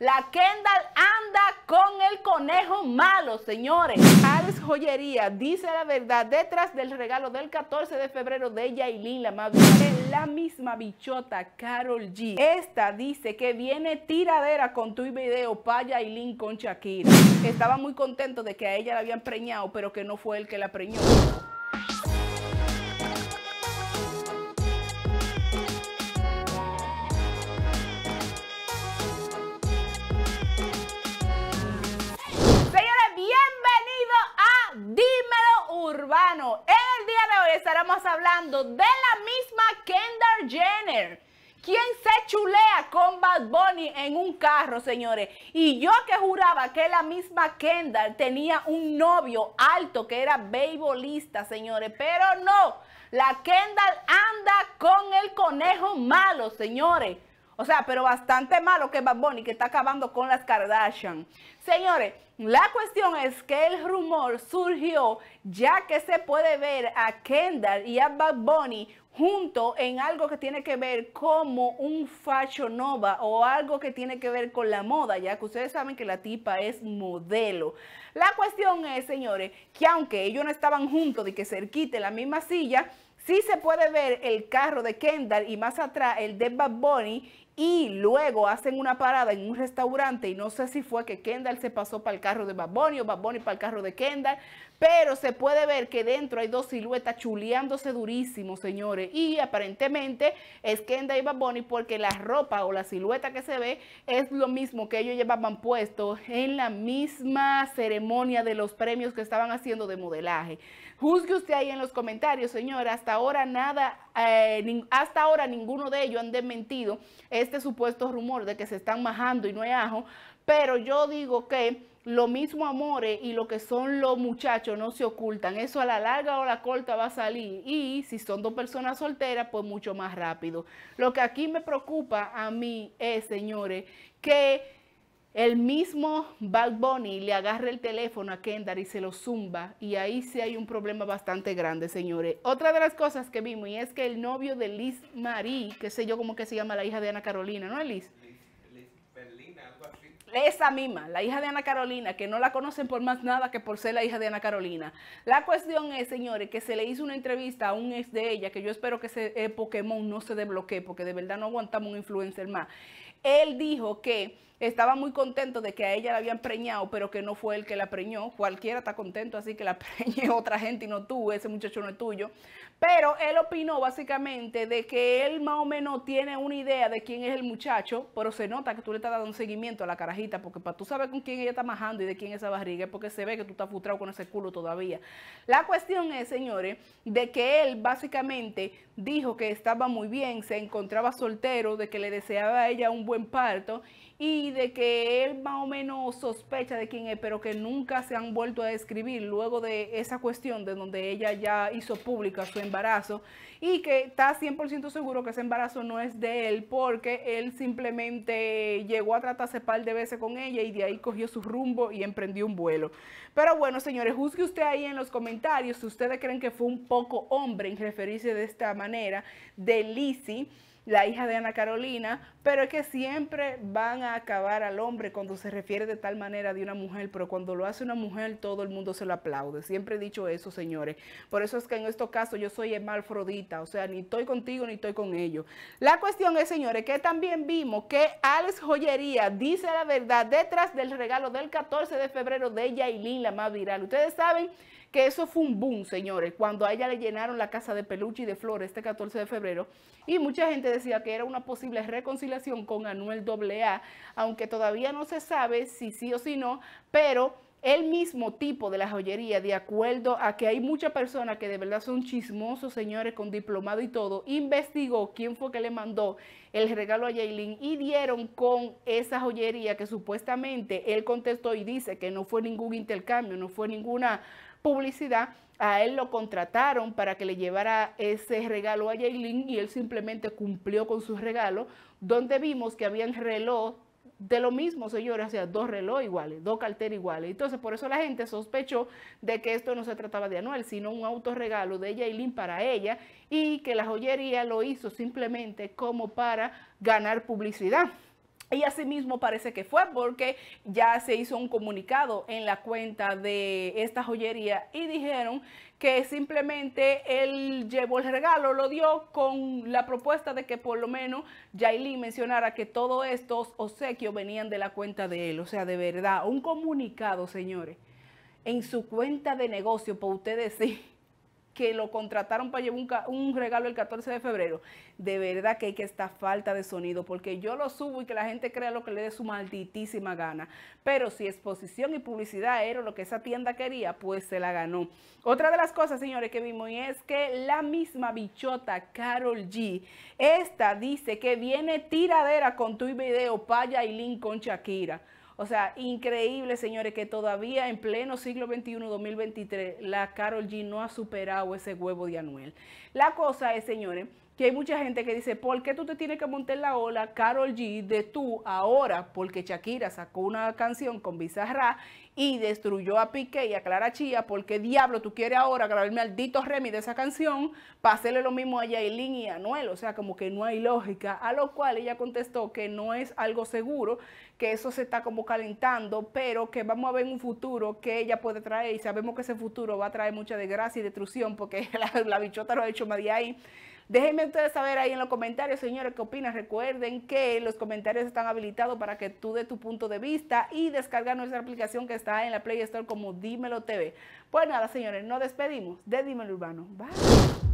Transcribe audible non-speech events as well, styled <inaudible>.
La Kendall anda con el conejo malo, señores. Ares Joyería dice la verdad detrás del regalo del 14 de febrero de Yailin, la más la misma bichota Carol G. Esta dice que viene tiradera con tu video para Yailin con Shakira. Estaba muy contento de que a ella la habían preñado, pero que no fue el que la preñó. hablando de la misma Kendall Jenner. quien se chulea con Bad Bunny en un carro, señores? Y yo que juraba que la misma Kendall tenía un novio alto que era beibolista señores, pero no. La Kendall anda con el conejo malo, señores. O sea, pero bastante malo que Bad Bunny que está acabando con las Kardashian. Señores, la cuestión es que el rumor surgió ya que se puede ver a Kendall y a Bad Bunny junto en algo que tiene que ver como un facho nova o algo que tiene que ver con la moda, ya que ustedes saben que la tipa es modelo. La cuestión es, señores, que aunque ellos no estaban juntos de que se quite la misma silla, sí se puede ver el carro de Kendall y más atrás el de Bad Bunny y luego hacen una parada en un restaurante y no sé si fue que Kendall se pasó para el carro de Baboni o Baboni para el carro de Kendall, pero se puede ver que dentro hay dos siluetas chuleándose durísimo, señores, y aparentemente es Kendall y Baboni porque la ropa o la silueta que se ve es lo mismo que ellos llevaban puesto en la misma ceremonia de los premios que estaban haciendo de modelaje. Juzgue usted ahí en los comentarios, señor, hasta ahora nada, eh, hasta ahora ninguno de ellos han desmentido este supuesto rumor de que se están majando y no hay ajo, pero yo digo que lo mismo amores y lo que son los muchachos no se ocultan. Eso a la larga o la corta va a salir. Y si son dos personas solteras, pues mucho más rápido. Lo que aquí me preocupa a mí es, señores, que el mismo Bad Bunny le agarra el teléfono a Kendall y se lo zumba. Y ahí sí hay un problema bastante grande, señores. Otra de las cosas que vimos y es que el novio de Liz Marie, que sé yo cómo que se llama la hija de Ana Carolina, ¿no, Liz? Liz, Berlina, algo así. Esa misma, la hija de Ana Carolina, que no la conocen por más nada que por ser la hija de Ana Carolina. La cuestión es, señores, que se le hizo una entrevista a un ex de ella, que yo espero que ese eh, Pokémon no se desbloquee, porque de verdad no aguantamos un influencer más. Él dijo que estaba muy contento de que a ella la habían preñado, pero que no fue el que la preñó. Cualquiera está contento así que la <laughs> preñe otra gente y no tú, ese muchacho no es tuyo. Pero él opinó básicamente de que él más o menos tiene una idea de quién es el muchacho, pero se nota que tú le estás dando un seguimiento a la carajita, porque para tú sabes con quién ella está majando y de quién es esa barriga, porque se ve que tú estás frustrado con ese culo todavía. La cuestión es, señores, de que él básicamente dijo que estaba muy bien, se encontraba soltero, de que le deseaba a ella un buen parto y de que él más o menos sospecha de quién es, pero que nunca se han vuelto a escribir luego de esa cuestión de donde ella ya hizo pública su embarazo y que está 100% seguro que ese embarazo no es de él porque él simplemente llegó a tratarse par de veces con ella y de ahí cogió su rumbo y emprendió un vuelo. Pero bueno, señores, juzgue usted ahí en los comentarios si ustedes creen que fue un poco hombre en referirse de esta manera de Lizzie la hija de Ana Carolina, pero es que siempre van a acabar al hombre cuando se refiere de tal manera de una mujer, pero cuando lo hace una mujer todo el mundo se lo aplaude. Siempre he dicho eso, señores. Por eso es que en estos caso yo soy hermafrodita, o sea, ni estoy contigo ni estoy con ellos. La cuestión es, señores, que también vimos que Alex Joyería dice la verdad detrás del regalo del 14 de febrero de Yailin, la más viral. Ustedes saben que eso fue un boom, señores, cuando a ella le llenaron la casa de peluche y de flores este 14 de febrero y mucha gente decía que era una posible reconciliación con Anuel AA, aunque todavía no se sabe si sí o si no, pero el mismo tipo de la joyería, de acuerdo a que hay muchas personas que de verdad son chismosos, señores, con diplomado y todo, investigó quién fue que le mandó el regalo a Jaylin y dieron con esa joyería que supuestamente él contestó y dice que no fue ningún intercambio, no fue ninguna publicidad, a él lo contrataron para que le llevara ese regalo a Jaylin y él simplemente cumplió con su regalo, donde vimos que habían reloj de lo mismo, señores, o sea, dos relojes iguales, dos carteras iguales. Entonces, por eso la gente sospechó de que esto no se trataba de anual, sino un autorregalo de Jaylin para ella y que la joyería lo hizo simplemente como para ganar publicidad. Y mismo parece que fue porque ya se hizo un comunicado en la cuenta de esta joyería y dijeron que simplemente él llevó el regalo, lo dio con la propuesta de que por lo menos Yailin mencionara que todos estos obsequios venían de la cuenta de él. O sea, de verdad, un comunicado, señores, en su cuenta de negocio, para ustedes sí que lo contrataron para llevar un, regalo el 14 de febrero. De verdad que hay que esta falta de sonido, porque yo lo subo y que la gente crea lo que le dé su malditísima gana. Pero si exposición y publicidad era lo que esa tienda quería, pues se la ganó. Otra de las cosas, señores, que vimos es que la misma bichota Carol G, esta dice que viene tiradera con tu video, Paya y Link con Shakira. O sea, increíble, señores, que todavía en pleno siglo XXI, 2023, la Carol G no ha superado ese huevo de Anuel. La cosa es, señores, que hay mucha gente que dice, ¿por qué tú te tienes que montar la ola, Carol G, de tú ahora? Porque Shakira sacó una canción con Bizarra y destruyó a Piqué y a Clara Chía, ¿por qué diablo tú quieres ahora grabar el maldito Remy de esa canción para hacerle lo mismo a Yailin y a Noel? O sea, como que no hay lógica, a lo cual ella contestó que no es algo seguro, que eso se está como calentando, pero que vamos a ver un futuro que ella puede traer y sabemos que ese futuro va a traer mucha desgracia y destrucción porque <laughs> la, bichota lo ha hecho más de ahí. Déjenme ustedes saber ahí en los comentarios, señores, qué opinan. Recuerden que los comentarios están habilitados para que tú de tu punto de vista y descargar nuestra aplicación que está en la Play Store como Dímelo TV. Pues nada, señores, nos despedimos de Dímelo Urbano. Bye.